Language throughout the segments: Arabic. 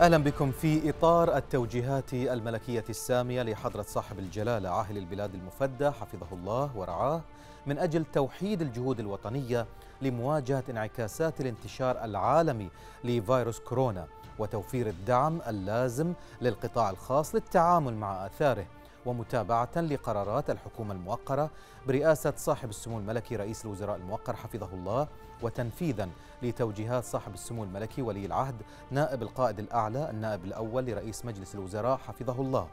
أهلا بكم في إطار التوجيهات الملكية السامية لحضرة صاحب الجلالة عاهل البلاد المفدى حفظه الله ورعاه من أجل توحيد الجهود الوطنية لمواجهة انعكاسات الانتشار العالمي لفيروس كورونا وتوفير الدعم اللازم للقطاع الخاص للتعامل مع آثاره ومتابعة لقرارات الحكومة الموقرة برئاسة صاحب السمو الملكي رئيس الوزراء الموقر حفظه الله وتنفيذا لتوجيهات صاحب السمو الملكي ولي العهد نائب القائد الأعلى النائب الأول لرئيس مجلس الوزراء حفظه الله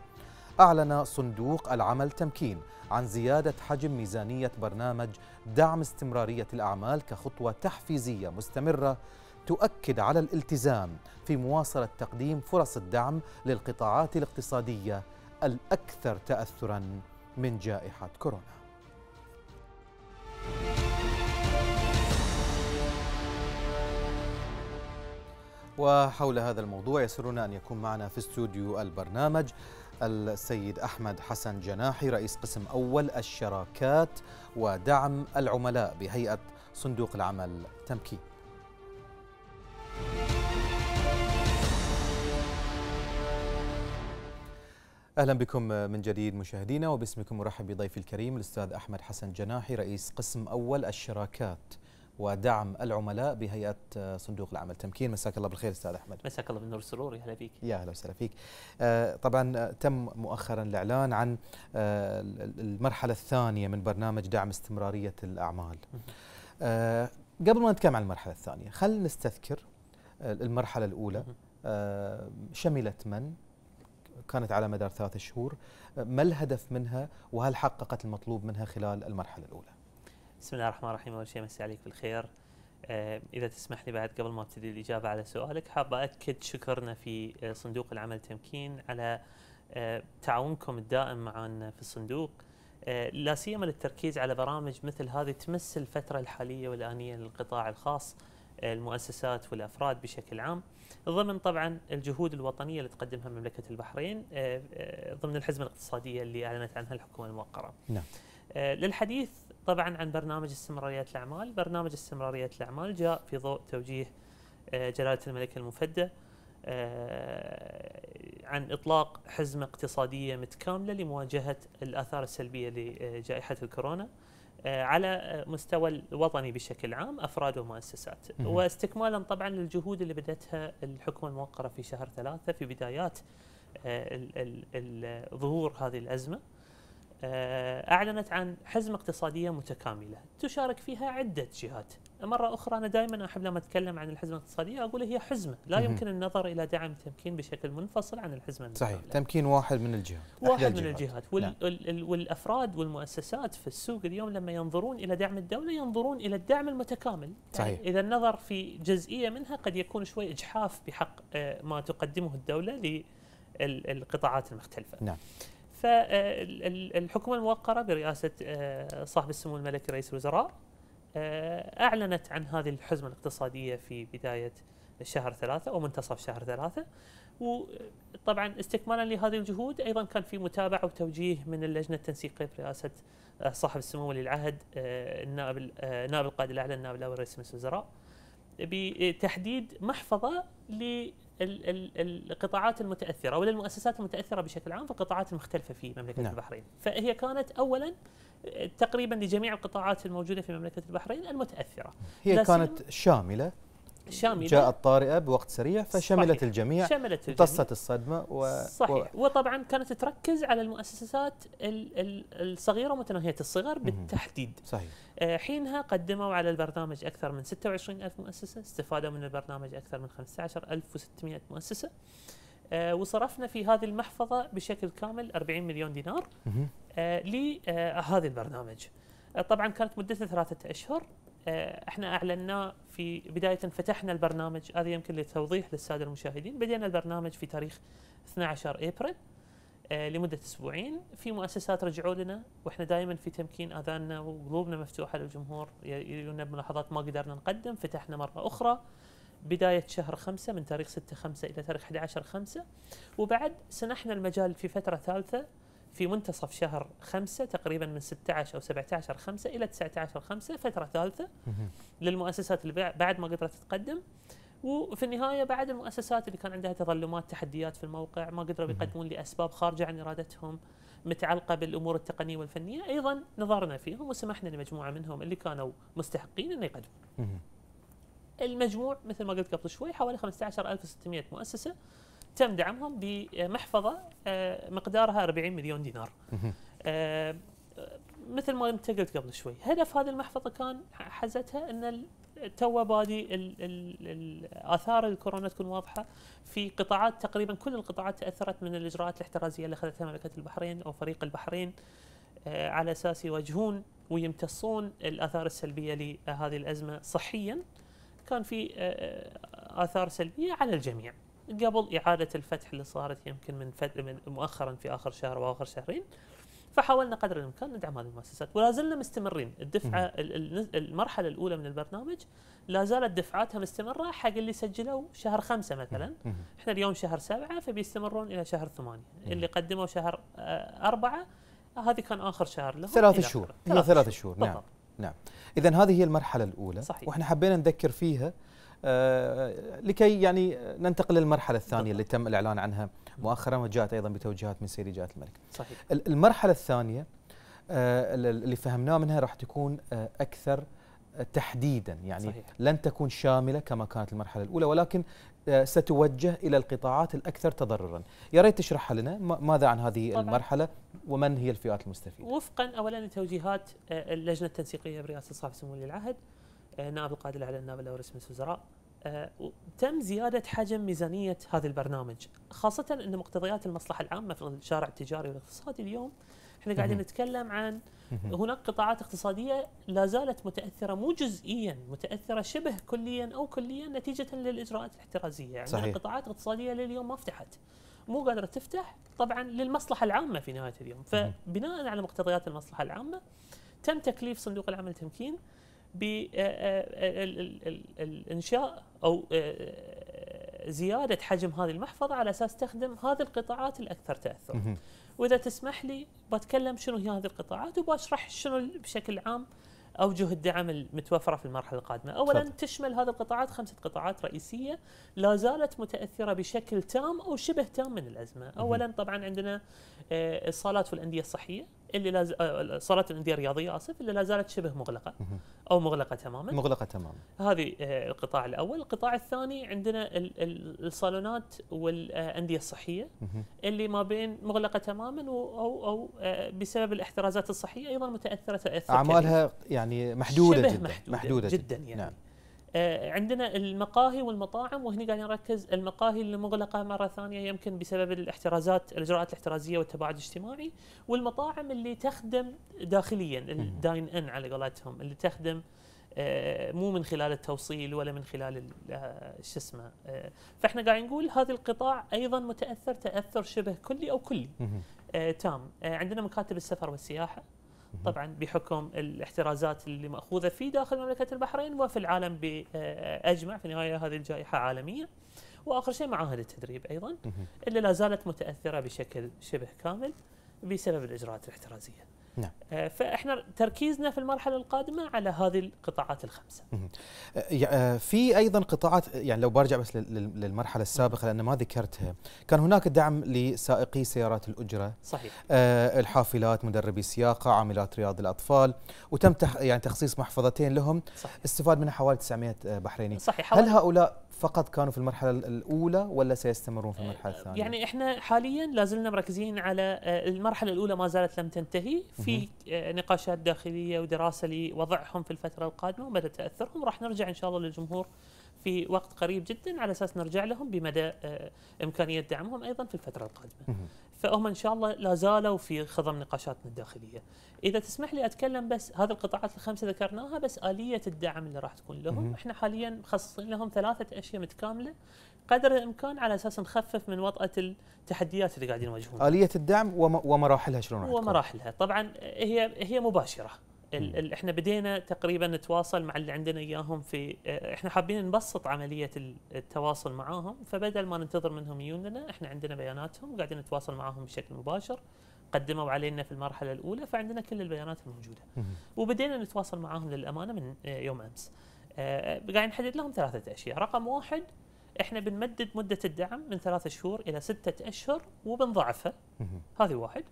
أعلن صندوق العمل تمكين عن زيادة حجم ميزانية برنامج دعم استمرارية الأعمال كخطوة تحفيزية مستمرة تؤكد على الالتزام في مواصلة تقديم فرص الدعم للقطاعات الاقتصادية الأكثر تأثرا من جائحة كورونا. وحول هذا الموضوع يسرنا أن يكون معنا في استوديو البرنامج السيد أحمد حسن جناحي رئيس قسم أول الشراكات ودعم العملاء بهيئة صندوق العمل تمكين اهلا بكم من جديد مشاهدينا وباسمكم ارحب بضيفي الكريم الاستاذ احمد حسن جناحي رئيس قسم اول الشراكات ودعم العملاء بهيئه آه، صندوق العمل تمكين مساك الله بالخير استاذ احمد مساك الله بالنور والسرور يا هلا فيك يا اهلا وسهلا فيك آه، طبعا آه، تم مؤخرا الاعلان عن المرحله الثانيه من برنامج دعم استمراريه الاعمال قبل ما نتكلم عن المرحله الثانيه خلينا نستذكر المرحله الاولى شملت من كانت على مدار ثلاثة شهور ما الهدف منها وهل حققت المطلوب منها خلال المرحله الاولى بسم الله الرحمن الرحيم اول شيء مسي عليك بالخير آه، اذا تسمح لي بعد قبل ما ابتدي الاجابه على سؤالك حاب اكد شكرنا في آه، صندوق العمل تمكين على آه، تعاونكم الدائم معنا في الصندوق لا سيما للتركيز على برامج مثل هذه تمس الفتره الحاليه والانيه للقطاع الخاص المؤسسات والافراد بشكل عام ضمن طبعا الجهود الوطنيه اللي تقدمها مملكه البحرين ضمن الحزمه الاقتصاديه اللي اعلنت عنها الحكومه الموقره. نعم. للحديث طبعا عن برنامج استمرارية الأعمال برنامج استمرارية الأعمال جاء في ضوء توجيه آه، جلالة الملك المفدى آه، عن إطلاق حزمة اقتصادية متكاملة لمواجهة الآثار السلبية لجائحة الكورونا آه، على مستوى الوطني بشكل عام افراد ومؤسسات واستكمالا طبعا للجهود اللي بداتها الحكومه الموقره في شهر ثلاثة في بدايات ظهور هذه الازمه آه، اعلنت عن حزمه اقتصاديه متكامله تشارك فيها عده جهات مره اخرى انا دائما احب لما اتكلم عن الحزمه الاقتصاديه اقول هي حزمه لا يمكن النظر الى دعم تمكين بشكل منفصل عن الحزمه المتكاملة. صحيح تمكين واحد من الجهات واحد الجهات. من الجهات وال نعم. والافراد والمؤسسات في السوق اليوم لما ينظرون الى دعم الدوله ينظرون الى الدعم المتكامل يعني صحيح. يعني اذا النظر في جزئيه منها قد يكون شوي اجحاف بحق آه، ما تقدمه الدوله للقطاعات المختلفه نعم فالحكومه آه، الموقره برئاسه آه، صاحب السمو الملكي رئيس الوزراء آه، اعلنت عن هذه الحزمه الاقتصاديه في بدايه شهر ثلاثة ومنتصف شهر ثلاثة وطبعا استكمالا لهذه الجهود أيضا كان في متابعة وتوجيه من اللجنة التنسيقية برئاسة صاحب السمو ولي العهد النائب نائب القائد الأعلى النائب الأول رئيس مجلس الوزراء بتحديد محفظة القطاعات المتاثره ولا المؤسسات المتاثره بشكل عام في القطاعات المختلفه في مملكه نعم. البحرين، فهي كانت اولا تقريبا لجميع القطاعات الموجوده في مملكه البحرين المتاثره. هي كانت شامله شاملة جاءت طارئة بوقت سريع فشملت صحيح. الجميع شملت الجميع امتصت الصدمة و... صحيح و... وطبعا كانت تركز على المؤسسات الصغيرة ومتناهية الصغر بالتحديد صحيح آه، حينها قدموا على البرنامج أكثر من 26 ألف مؤسسة استفادوا من البرنامج أكثر من 15600 مؤسسة آه، وصرفنا في هذه المحفظة بشكل كامل 40 مليون دينار آه، لهذا البرنامج طبعا كانت مدته ثلاثة أشهر آه، احنا اعلنا في بدايه فتحنا البرنامج هذا يمكن للتوضيح للساده المشاهدين بدينا البرنامج في تاريخ 12 ابريل آه، لمده اسبوعين في مؤسسات رجعوا لنا واحنا دائما في تمكين اذاننا وقلوبنا مفتوحه للجمهور يجونا بملاحظات ما قدرنا نقدم فتحنا مره اخرى بداية شهر خمسة من تاريخ ستة خمسة إلى تاريخ 11 خمسة وبعد سنحنا المجال في فترة ثالثة في منتصف شهر خمسة تقريبا من 16 أو 17 خمسة إلى 19 خمسة فترة ثالثة للمؤسسات اللي بعد ما قدرت تتقدم وفي النهايه بعد المؤسسات اللي كان عندها تظلمات تحديات في الموقع ما قدروا يقدمون لاسباب خارجه عن ارادتهم متعلقه بالامور التقنيه والفنيه ايضا نظرنا فيهم وسمحنا لمجموعه منهم اللي كانوا مستحقين انه يقدمون. المجموع مثل ما قلت قبل شوي حوالي 15600 مؤسسه تم دعمهم بمحفظه آه، مقدارها 40 مليون دينار. آه، مثل ما انت قلت قبل شوي، هدف هذه المحفظه كان حزتها ان تو بادي اثار الكورونا تكون واضحه في قطاعات تقريبا كل القطاعات تاثرت من الاجراءات الاحترازيه اللي اخذتها مملكه البحرين او فريق البحرين آه، على اساس يواجهون ويمتصون الاثار السلبيه لهذه الازمه صحيا كان في اثار سلبيه على الجميع. قبل إعادة الفتح اللي صارت يمكن من, من مؤخرا في آخر شهر وآخر شهرين فحاولنا قدر الامكان ندعم هذه المؤسسات ولا زلنا مستمرين الدفعه المرحله الاولى من البرنامج لا زالت دفعاتها مستمره حق اللي سجلوا شهر خمسة مثلا احنا اليوم شهر سبعة فبيستمرون الى شهر ثمانية اللي قدموا شهر آه، أربعة هذه كان اخر شهر لهم ثلاث شهور ثلاث شهور نعم نعم اذا هذه هي المرحله الاولى صحيح. واحنا حبينا نذكر فيها آه، لكي يعني ننتقل للمرحله الثانيه اللي تم الاعلان عنها مؤخرا وجاءت ايضا بتوجيهات من سيدي جلاله الملك. صحيح. المرحله الثانيه آه، اللي فهمناه منها راح تكون آه، اكثر تحديدا يعني صحيح. لن تكون شامله كما كانت المرحله الاولى ولكن ستوجه الى القطاعات الاكثر تضررا، يا ريت تشرحها لنا ماذا عن هذه طبعا. المرحله ومن هي الفئات المستفيده؟ وفقا اولا لتوجيهات اللجنه التنسيقيه برئاسه صاحب سمو ولي العهد آه، نائب القائد الاعلى للنائب الاول رئيس مجلس الوزراء آه، تم زيادة حجم ميزانية هذا البرنامج خاصة أن مقتضيات المصلحة العامة في الشارع التجاري والاقتصادي اليوم احنا قاعدين نتكلم عن هناك قطاعات اقتصادية لا زالت متأثرة مو جزئيا متأثرة شبه كليا أو كليا نتيجة للإجراءات الاحترازية يعني صحيح. قطاعات اقتصادية لليوم ما فتحت مو قادرة تفتح طبعا للمصلحة العامة في نهاية اليوم فبناء على مقتضيات المصلحة العامة تم تكليف صندوق العمل التمكين بالإنشاء آه، آه، آه، أو زيادة حجم هذه المحفظة على أساس تخدم هذه القطاعات الأكثر تأثرا وإذا تسمح لي بتكلم شنو هي هذه القطاعات وبشرح شنو بشكل عام اوجه الدعم المتوفره في المرحله القادمه، اولا صدق. تشمل هذه القطاعات خمسه قطاعات رئيسيه لا زالت متاثره بشكل تام او شبه تام من الازمه، اولا طبعا عندنا الصالات والانديه الصحيه اللي لاز... صاله الانديه آه، آه، الرياضيه اسف اللي لا زالت شبه مغلقه او مغلقه تماما مغلقه تماما هذه آه، القطاع الاول، القطاع الثاني عندنا الصالونات والانديه الصحيه اللي ما بين مغلقه تماما او او بسبب الاحترازات الصحيه ايضا متاثره تاثر اعمالها كبير. يعني محدوده شبه جدا محدوده, محدودة جدا, جدا يعني نعم. آه، عندنا المقاهي والمطاعم وهنا قاعدين نركز المقاهي اللي مغلقه مره ثانيه يمكن بسبب الاحترازات الاجراءات الاحترازيه والتباعد الاجتماعي والمطاعم اللي تخدم داخليا الداين ان على قولتهم اللي تخدم آه، مو من خلال التوصيل ولا من خلال آه، شو اسمه فاحنا قاعدين نقول هذا القطاع ايضا متاثر تاثر شبه كلي او كلي تام عندنا مكاتب السفر والسياحه طبعا بحكم الاحترازات اللي ماخوذه في داخل مملكه البحرين وفي العالم باجمع في النهايه هذه الجائحه عالميه واخر شيء معاهد التدريب ايضا اللي لا زالت متاثره بشكل شبه كامل بسبب الاجراءات الاحترازيه. نعم. آه، فاحنا تركيزنا في المرحله القادمه على هذه القطاعات الخمسه. آه، آه، في ايضا قطاعات يعني لو برجع بس للمرحله السابقه لان ما ذكرتها، كان هناك دعم لسائقي سيارات الاجره. صحيح. الحافلات، مدربي السياقه، عاملات رياض الاطفال، وتم يعني تخصيص محفظتين لهم صحيح. استفاد منها حوالي 900 بحريني. صحيح. هل هؤلاء فقط كانوا في المرحلة الأولى ولا سيستمرون في المرحلة الثانية؟ يعني احنا حاليا لازلنا مركزين على المرحلة الأولى ما زالت لم تنتهي في آه، نقاشات داخليه ودراسه لوضعهم في الفتره القادمه ومدى تاثرهم وراح نرجع ان شاء الله للجمهور في وقت قريب جدا على اساس نرجع لهم بمدى آه، امكانيه دعمهم ايضا في الفتره القادمه. فهم ان شاء الله لا زالوا في خضم نقاشاتنا الداخليه. اذا تسمح لي اتكلم بس هذه القطاعات الخمسه ذكرناها بس اليه الدعم اللي راح تكون لهم، احنا حاليا مخصصين لهم ثلاثه اشياء متكامله قدر الامكان على اساس نخفف من وطأة التحديات اللي قاعدين يواجهونها. اليه الدعم ومراحلها شلون راح ومراحلها، طبعا هي هي مباشره. ال ال احنا بدينا تقريبا نتواصل مع اللي عندنا اياهم في احنا حابين نبسط عمليه التواصل معاهم فبدل ما ننتظر منهم يجون احنا عندنا بياناتهم قاعدين نتواصل معاهم بشكل مباشر قدموا علينا في المرحله الاولى فعندنا كل البيانات الموجوده وبدينا نتواصل معاهم للامانه من يوم امس آه، قاعد نحدد لهم ثلاثه اشياء رقم واحد احنا بنمدد مده الدعم من ثلاثة شهور الى ستة اشهر وبنضعفها هذه واحد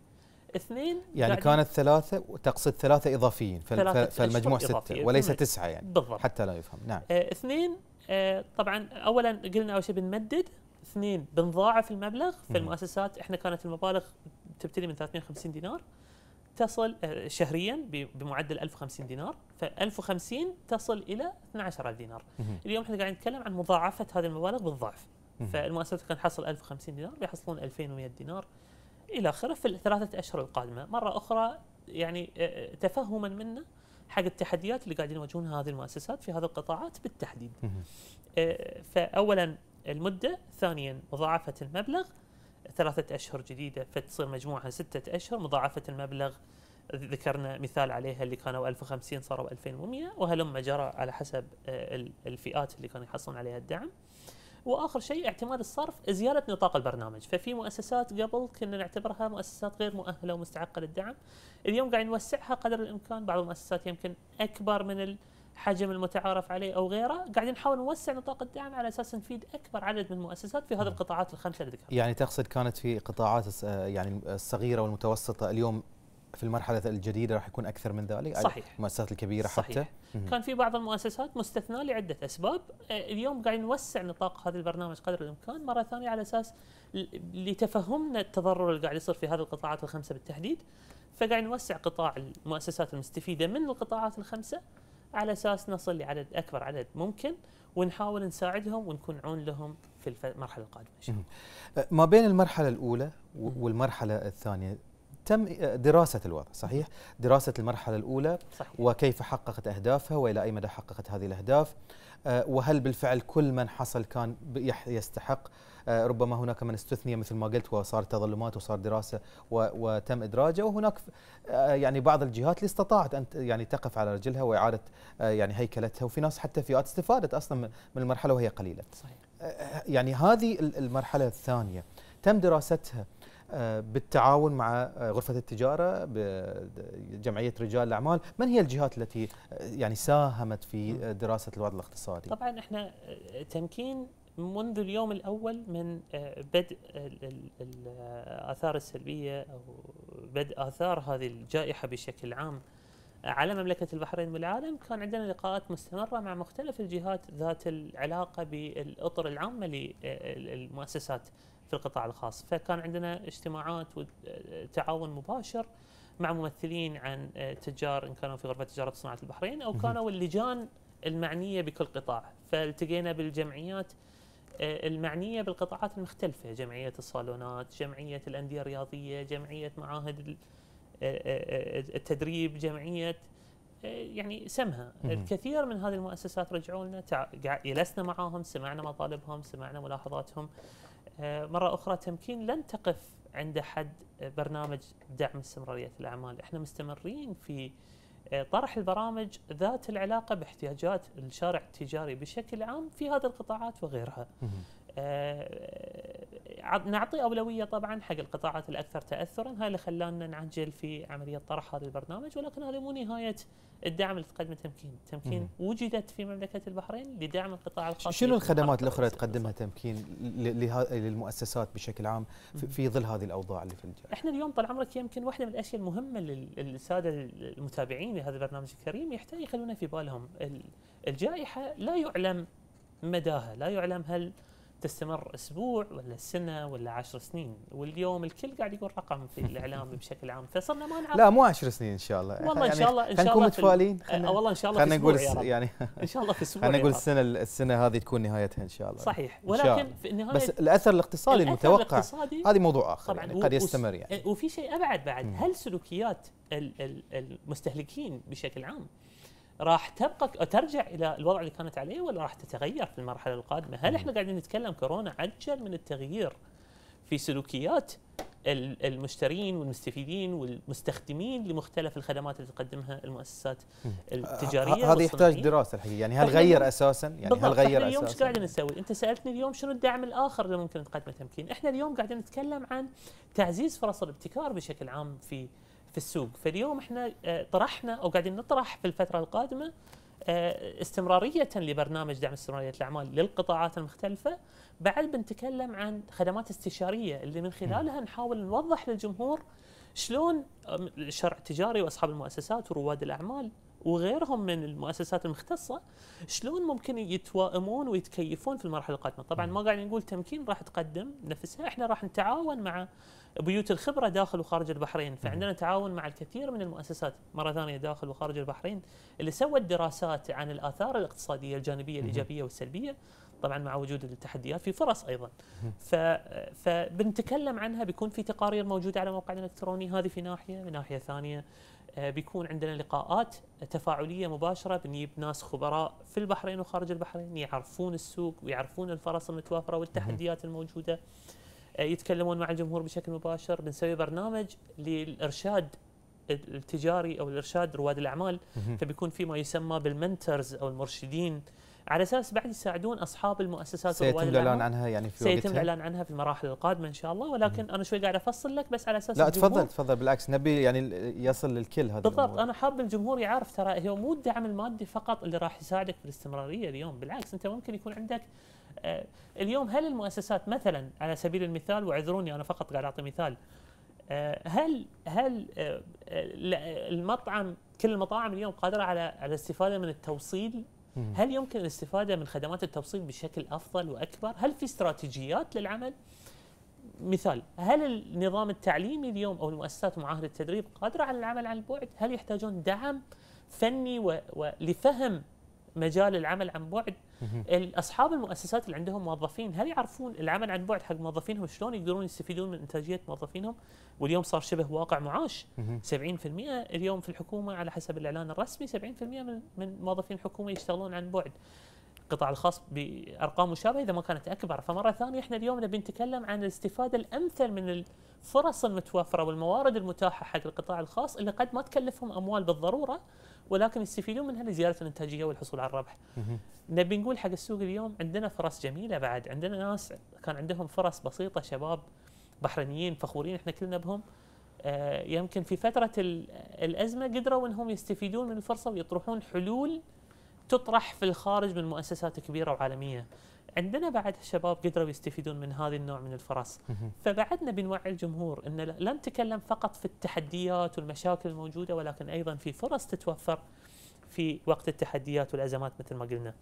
اثنين يعني كانت ثلاثة وتقصد ثلاثة إضافيين ثلاثة فالمجموع ستة وليس تسعة يعني بالضبط حتى لا يفهم نعم اه اثنين اه طبعا أولا قلنا أول شيء بنمدد اثنين بنضاعف المبلغ في المؤسسات احنا كانت المبالغ تبتدي من 350 دينار تصل آه، شهريا بمعدل 1050 دينار ف 1050 تصل الى 12000 دينار اليوم احنا قاعدين نتكلم عن مضاعفه هذه المبالغ بالضعف فالمؤسسات كانت تحصل 1050 دينار بيحصلون 2100 دينار الى اخره في الثلاثه اشهر القادمه مره اخرى يعني آه، آه، تفهما منا حق التحديات اللي قاعدين يواجهونها هذه المؤسسات في هذه القطاعات بالتحديد فاولا المده ثانيا مضاعفه المبلغ ثلاثة أشهر جديدة فتصير مجموعها ستة أشهر مضاعفة المبلغ ذكرنا مثال عليها اللي كانوا 1050 صاروا 2100 وهلم جرى على حسب آه، الفئات اللي كانوا يحصلون عليها الدعم واخر شيء اعتماد الصرف زياده نطاق البرنامج، ففي مؤسسات قبل كنا نعتبرها مؤسسات غير مؤهله ومستحقه للدعم، اليوم قاعد نوسعها قدر الامكان، بعض المؤسسات يمكن اكبر من حجم المتعارف عليه او غيره قاعدين نحاول نوسع نطاق الدعم على اساس نفيد اكبر عدد من المؤسسات في هذه نعم. القطاعات الخمسه اللي ذكرتها يعني تقصد كانت في قطاعات يعني الصغيره والمتوسطه اليوم في المرحلة الجديدة راح يكون أكثر من ذلك صحيح المؤسسات الكبيرة صحيح. حتى صحيح. كان في بعض المؤسسات مستثناة لعدة أسباب آه، اليوم قاعدين نوسع نطاق هذا البرنامج قدر الإمكان مرة ثانية على أساس لتفهمنا التضرر اللي قاعد يصير في هذه القطاعات الخمسة بالتحديد فقاعد نوسع قطاع المؤسسات المستفيدة من القطاعات الخمسة على اساس نصل لعدد اكبر عدد ممكن ونحاول نساعدهم ونكون عون لهم في المرحله القادمه ان شاء الله. أه، ما بين المرحله الاولى والمرحله الثانيه تم أه، دراسة الوضع صحيح؟ دراسة المرحلة الأولى صحيح. وكيف حققت أهدافها وإلى أي مدى حققت هذه الأهداف أه، وهل بالفعل كل من حصل كان يستحق آه، ربما هناك من استثني مثل ما قلت وصار تظلمات وصار دراسه وتم ادراجه وهناك آه، يعني بعض الجهات اللي استطاعت ان يعني تقف على رجلها واعاده آه، يعني هيكلتها وفي ناس حتى فئات استفادت اصلا من المرحله وهي قليله. صحيح. يعني هذه المرحله الثانيه تم دراستها بالتعاون مع غرفة التجارة بجمعية رجال الأعمال من هي الجهات التي يعني ساهمت في دراسة الوضع الاقتصادي؟ طبعا احنا تمكين منذ اليوم الأول من آه، بدء الآثار آه، السلبية أو بدء آثار هذه الجائحة بشكل عام على مملكة البحرين والعالم كان عندنا لقاءات مستمرة مع مختلف الجهات ذات العلاقة بالأطر العامة للمؤسسات آه، في القطاع الخاص فكان عندنا اجتماعات وتعاون مباشر مع ممثلين عن تجار إن كانوا في غرفة تجارة صناعة البحرين أو كانوا اللجان المعنية بكل قطاع فالتقينا بالجمعيات آه، المعنيه بالقطاعات المختلفه جمعيه الصالونات جمعيه الانديه الرياضيه جمعيه معاهد آه، آه، التدريب جمعيه يعني سمها الكثير من هذه المؤسسات رجعوا لنا جلسنا معاهم سمعنا مطالبهم سمعنا ملاحظاتهم مره اخرى تمكين لن تقف عند حد برنامج دعم استمراريه الاعمال احنا مستمرين في آه، طرح البرامج ذات العلاقه باحتياجات الشارع التجاري بشكل عام في هذه القطاعات وغيرها. آه، نعطي اولويه طبعا حق القطاعات الاكثر تاثرا هذا اللي خلانا نعجل في عمليه طرح هذا البرنامج ولكن هذا مو نهايه الدعم اللي تقدمه تمكين تمكين وجدت في مملكه البحرين لدعم القطاع الخاص شنو الخدمات الاخرى تقدمها تمكين للمؤسسات بشكل عام في ظل هذه الاوضاع اللي في الجاي احنا اليوم طال عمرك يمكن واحده من الاشياء المهمه للساده المتابعين لهذا البرنامج الكريم يحتاج يخلونا في بالهم الجائحه لا يعلم مداها لا يعلم هل تستمر اسبوع ولا سنه ولا عشر سنين واليوم الكل قاعد يقول رقم في الاعلام بشكل عام فصرنا ما نعرف لا مو عشر سنين ان شاء الله والله ان يعني شاء الله ان شاء الله متفائلين آه، والله ان شاء الله خلينا نقول يعني ان شاء الله في اسبوع خلينا نقول السنه السنه هذه تكون نهايتها ان شاء الله صحيح ولكن في النهايه بس الاثر الاقتصادي المتوقع هذه موضوع اخر طبعا يعني قد يستمر يعني وفي شيء ابعد بعد هل سلوكيات المستهلكين بشكل عام راح تبقى ترجع الى الوضع اللي كانت عليه ولا راح تتغير في المرحله القادمه؟ هل احنا قاعدين نتكلم كورونا عجل من التغيير في سلوكيات المشترين والمستفيدين والمستخدمين لمختلف الخدمات اللي تقدمها المؤسسات التجاريه هذا يحتاج دراسه الحقيقه يعني هل غير اساسا يعني هل غير اساسا اليوم ايش قاعدين نسوي انت سالتني اليوم شنو الدعم الاخر اللي ممكن نقدمه تمكين احنا اليوم قاعدين نتكلم عن تعزيز فرص الابتكار بشكل عام في في السوق فاليوم احنا آه، طرحنا او قاعدين نطرح في الفتره القادمه آه، استمرارية لبرنامج دعم استمرارية الأعمال للقطاعات المختلفة بعد بنتكلم عن خدمات استشارية اللي من خلالها نحاول نوضح للجمهور شلون الشرع التجاري وأصحاب المؤسسات ورواد الأعمال وغيرهم من المؤسسات المختصة شلون ممكن يتوائمون ويتكيفون في المرحلة القادمة طبعا ما قاعدين نقول تمكين راح تقدم نفسها احنا راح نتعاون مع بيوت الخبره داخل وخارج البحرين فعندنا تعاون مع الكثير من المؤسسات مره ثانيه داخل وخارج البحرين اللي سوت دراسات عن الاثار الاقتصاديه الجانبيه الايجابيه والسلبيه طبعا مع وجود التحديات في فرص ايضا ف... فبنتكلم عنها بيكون في تقارير موجوده على موقعنا الالكتروني هذه في ناحيه من ناحيه ثانيه آه، بيكون عندنا لقاءات تفاعليه مباشره بنجيب ناس خبراء في البحرين وخارج البحرين يعرفون السوق ويعرفون الفرص المتوافره والتحديات الموجوده آه، يتكلمون مع الجمهور بشكل مباشر بنسوي برنامج للارشاد التجاري او الارشاد رواد الاعمال فبيكون في ما يسمى بالمنترز او المرشدين على اساس بعد يساعدون اصحاب المؤسسات سيتم الاعلان عنها يعني في سيتم الاعلان عنها في المراحل القادمه ان شاء الله ولكن انا شوي قاعد افصل لك بس على اساس لا تفضل تفضل بالعكس نبي يعني يصل للكل هذا بالضبط الأمور. انا حاب الجمهور يعرف ترى هو مو الدعم المادي فقط اللي راح يساعدك في الاستمراريه اليوم بالعكس انت ممكن يكون عندك آه، اليوم هل المؤسسات مثلا على سبيل المثال واعذروني انا فقط قاعد اعطي مثال آه، هل هل آه، المطعم كل المطاعم اليوم قادره على على الاستفاده من التوصيل هل يمكن الاستفاده من خدمات التوصيل بشكل افضل واكبر هل في استراتيجيات للعمل مثال هل النظام التعليمي اليوم او المؤسسات ومعاهد التدريب قادره على العمل عن بعد؟ هل يحتاجون دعم فني ولفهم مجال العمل عن بعد اصحاب المؤسسات اللي عندهم موظفين هل يعرفون العمل عن بعد حق موظفينهم شلون يقدرون يستفيدون من انتاجيه موظفينهم واليوم صار شبه واقع معاش 70% اليوم في الحكومه على حسب الاعلان الرسمي 70% من من موظفين الحكومه يشتغلون عن بعد القطاع الخاص بارقام مشابهه اذا ما كانت اكبر فمره ثانيه احنا اليوم نبي نتكلم عن الاستفاده الامثل من الفرص المتوفره والموارد المتاحه حق القطاع الخاص اللي قد ما تكلفهم اموال بالضروره ولكن يستفيدون منها لزياده الانتاجيه والحصول على الربح. نبي نقول حق السوق اليوم عندنا فرص جميله بعد، عندنا ناس كان عندهم فرص بسيطه شباب بحرينيين فخورين احنا كلنا بهم آه يمكن في فتره الازمه قدروا انهم يستفيدون من الفرصه ويطرحون حلول تطرح في الخارج من مؤسسات كبيره وعالميه عندنا بعد الشباب قدروا يستفيدون من هذا النوع من الفرص فبعدنا بنوعي الجمهور ان لا نتكلم فقط في التحديات والمشاكل الموجوده ولكن ايضا في فرص تتوفر في وقت التحديات والازمات مثل ما قلنا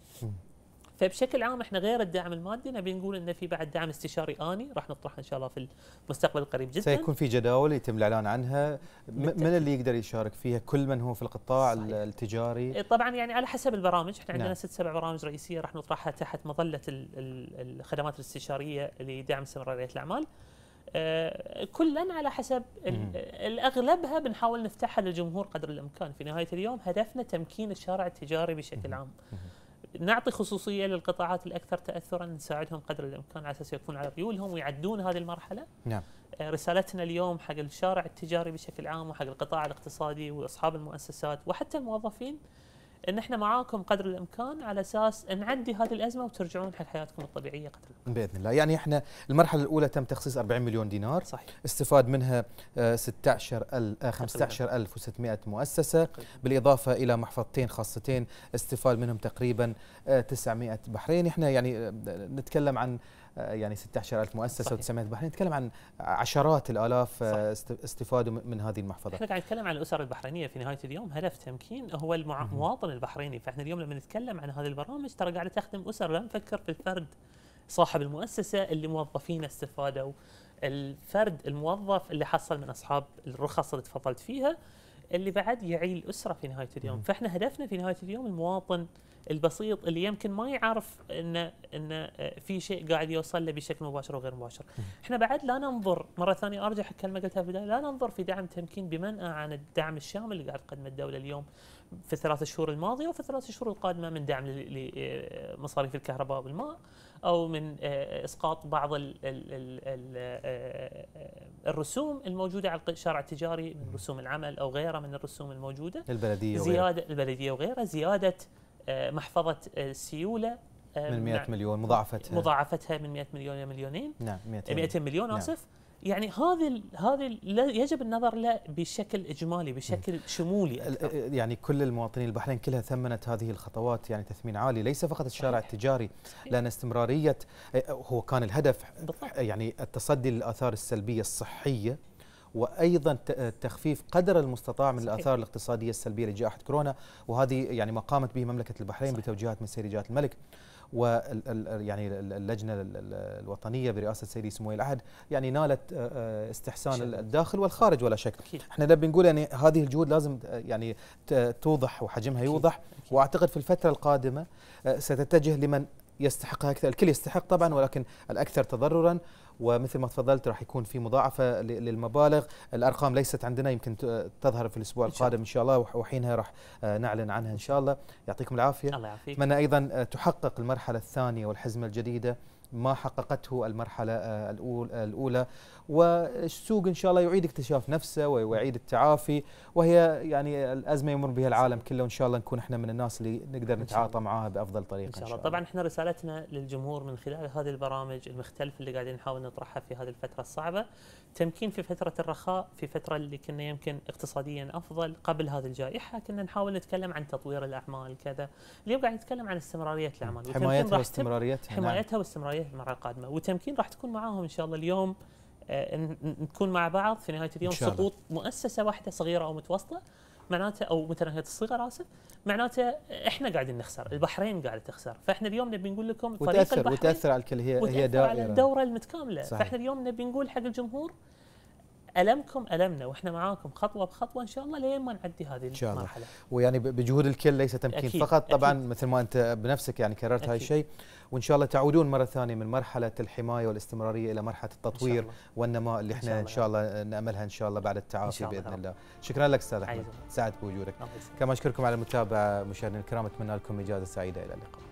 فبشكل عام احنا غير الدعم المادي نبي نقول انه في بعد دعم استشاري اني راح نطرحه ان شاء الله في المستقبل القريب جدا سيكون في جداول يتم الاعلان عنها من اللي يقدر يشارك فيها كل من هو في القطاع صحيح. التجاري إيه، طبعا يعني على حسب البرامج احنا عندنا نعم. ست سبع برامج رئيسيه راح نطرحها تحت مظله الخدمات الاستشاريه لدعم استمراريه الاعمال آه، كلا على حسب الاغلبها بنحاول نفتحها للجمهور قدر الامكان في نهايه اليوم هدفنا تمكين الشارع التجاري بشكل عام نعطي خصوصيه للقطاعات الاكثر تاثرا نساعدهم قدر الامكان على اساس يكون على ريولهم ويعدون هذه المرحله نعم آه، رسالتنا اليوم حق الشارع التجاري بشكل عام وحق القطاع الاقتصادي واصحاب المؤسسات وحتى الموظفين ان احنا معاكم قدر الامكان على اساس نعدي هذه الازمه وترجعون حق حياتكم الطبيعيه قدر الامكان. باذن الله، يعني احنا المرحله الاولى تم تخصيص 40 مليون دينار صحيح استفاد منها 16 آه، 15600 آه، مؤسسه بالاضافه الى محفظتين خاصتين استفاد منهم تقريبا 900 آه، بحريني، احنا يعني نتكلم عن آه، يعني 16000 مؤسسه مؤسسة و900 بحرين نتكلم عن عشرات الالاف آه، صحيح. استفادوا من هذه المحفظه احنا قاعد نتكلم عن الاسر البحرينيه في نهايه اليوم هدف تمكين هو المواطن البحريني فاحنا اليوم لما نتكلم عن هذه البرامج ترى قاعده تخدم اسر لا نفكر في الفرد صاحب المؤسسه اللي موظفينه استفادوا الفرد الموظف اللي حصل من اصحاب الرخص اللي تفضلت فيها اللي بعد يعيل الاسره في نهايه اليوم فاحنا هدفنا في نهايه اليوم المواطن البسيط اللي يمكن ما يعرف انه انه آه، في شيء قاعد يوصل له بشكل مباشر وغير مباشر. احنا بعد لا ننظر مره ثانيه ارجع كلمه قلتها في البدايه لا ننظر في دعم تمكين بمنأى عن الدعم الشامل اللي قاعد تقدمه الدوله اليوم في الثلاث شهور الماضيه وفي الثلاث شهور القادمه من دعم لمصاريف آه، الكهرباء والماء او من آه، اسقاط بعض الرسوم الموجوده على الشارع التجاري من رسوم العمل او غيره من الرسوم الموجوده البلديه زياده وغيرها. البلديه وغيرها زياده آه، محفظه السيوله آه، آه، من 100 نعم. مليون مضاعفتها مضاعفتها من 100 مليون الى مليونين نعم 200 مليون نعم. اسف نعم. يعني هذا هذا يجب النظر له بشكل اجمالي بشكل شمولي أكثر. يعني كل المواطنين البحرين كلها ثمنت هذه الخطوات يعني تثمين عالي ليس فقط الشارع صحيح. التجاري لان استمراريه هو كان الهدف بالضبط. يعني التصدي للاثار السلبيه الصحيه وايضا آه، تخفيف قدر المستطاع من صحيح. الاثار الاقتصاديه السلبيه لجائحه كورونا وهذه يعني ما قامت به مملكه البحرين صحيح. بتوجيهات من سيدي جلاله الملك و يعني اللجنه الوطنيه برئاسه سيدي سمو العهد يعني نالت آه، آه، استحسان الداخل والخارج ولا شك أكيد. احنا نبي نقول يعني هذه الجهود لازم يعني توضح وحجمها يوضح واعتقد في الفتره القادمه ستتجه لمن يستحقها اكثر الكل يستحق طبعا ولكن الاكثر تضررا ومثل ما تفضلت راح يكون في مضاعفه للمبالغ الارقام ليست عندنا يمكن تظهر في الاسبوع القادم ان شاء الله وحينها راح آه، نعلن عنها ان شاء الله يعطيكم العافيه الله يعافيك اتمنى ايضا آه، تحقق المرحله الثانيه والحزمه الجديده ما حققته المرحلة آه، الأولى والسوق ان شاء الله يعيد اكتشاف نفسه ويعيد التعافي وهي يعني الازمه يمر بها العالم كله وان شاء الله نكون احنا من الناس اللي نقدر نتعاطى معها بافضل طريقه ان شاء الله طبعا احنا رسالتنا للجمهور من خلال هذه البرامج المختلفه اللي قاعدين نحاول نطرحها في هذه الفتره الصعبه تمكين في فتره الرخاء في فتره اللي كنا يمكن اقتصاديا افضل قبل هذه الجائحه كنا نحاول نتكلم عن تطوير الاعمال كذا اليوم قاعد نتكلم عن استمراريه الاعمال حمايتها واستمراريتها نعم. حمايتها واستمراريتها المره القادمه وتمكين راح تكون معاهم ان شاء الله اليوم آه، نكون مع بعض في نهايه اليوم سقوط مؤسسه واحده صغيره او متوسطه معناته او متناهيه الصغر اسف معناته احنا قاعدين نخسر البحرين قاعده تخسر فاحنا اليوم نبي نقول لكم وتأثر البحرين وتاثر على الكل هي هي دائره الدوره المتكامله صحيح. فاحنا اليوم نبي نقول حق الجمهور ألمكم ألمنا وإحنا معاكم خطوة بخطوة إن شاء الله لين ما نعدي هذه إن شاء الله. ويعني بجهود الكل ليس تمكين أكيد. فقط طبعا أكيد. مثل ما أنت بنفسك يعني كررت هاي الشيء وإن شاء الله تعودون مرة ثانية من مرحلة الحماية والاستمرارية إلى مرحلة التطوير والنماء اللي إحنا إن شاء الله, إن شاء الله نأملها إن شاء الله بعد التعافي بإذن الله. الله شكرا لك أستاذ أحمد سعد بوجودك كما أشكركم على المتابعة مشاهدينا الكرام أتمنى لكم إجازة سعيدة إلى اللقاء